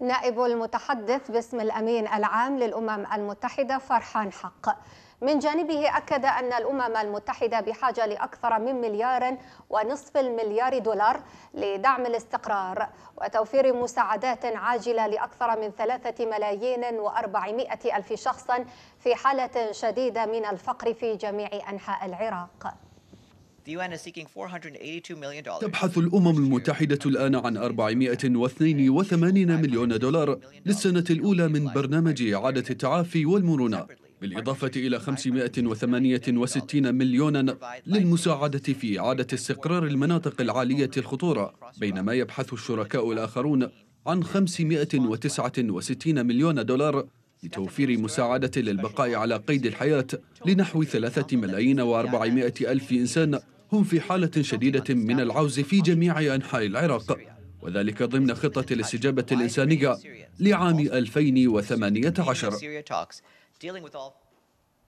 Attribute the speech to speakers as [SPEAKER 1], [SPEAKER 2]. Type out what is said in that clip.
[SPEAKER 1] نائب المتحدث باسم الأمين العام للأمم المتحدة فرحان حق من جانبه أكد أن الأمم المتحدة بحاجة لأكثر من مليار ونصف المليار دولار لدعم الاستقرار وتوفير مساعدات عاجلة لأكثر من ثلاثة ملايين وأربعمائة ألف شخص في حالة شديدة من الفقر في جميع أنحاء العراق
[SPEAKER 2] تبحث الأمم المتحدة الآن عن 482 مليون دولار للسنة الأولى من برنامج إعادة التعافي والمرونة بالإضافة إلى 568 مليونا للمساعدة في إعادة استقرار المناطق العالية الخطورة بينما يبحث الشركاء الآخرون عن 569 مليون دولار لتوفير مساعدة للبقاء على قيد الحياة لنحو ثلاثة ملايين وأربعمائة ألف إنسان هم في حالة شديدة من العوز في جميع أنحاء العراق وذلك ضمن خطة الاستجابة الإنسانية لعام 2018